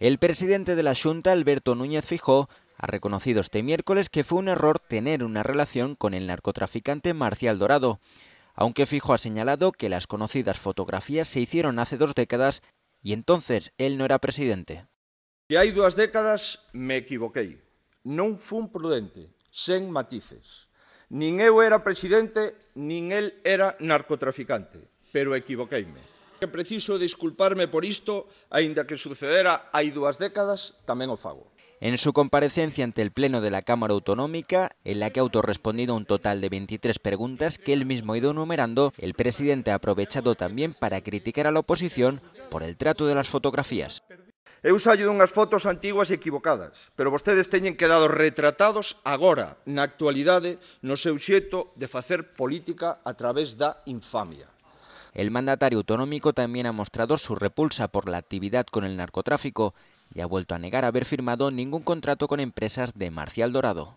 El presidente de la Junta, Alberto Núñez Fijó, ha reconocido este miércoles que fue un error tener una relación con el narcotraficante Marcial Dorado, aunque Fijo ha señalado que las conocidas fotografías se hicieron hace dos décadas y entonces él no era presidente. Si hay dos décadas me No Non un prudente, sin matices. Ni yo era presidente, ni él era narcotraficante, pero equivoquéme. que preciso disculparme por isto, aínda que sucedera hai dúas décadas, tamén o fago. En su comparecencia ante el Pleno de la Cámara Autonómica, en la que ha autorrespondido un total de 23 preguntas que él mismo ha ido numerando, el presidente ha aprovechado también para criticar a la oposición por el trato de las fotografías. Eu usado dunhas fotos antiguas e equivocadas, pero vostedes teñen quedado retratados agora, na actualidade, no seu xeito de facer política a través da infamia. El mandatario autonómico también ha mostrado su repulsa por la actividad con el narcotráfico y ha vuelto a negar haber firmado ningún contrato con empresas de Marcial Dorado.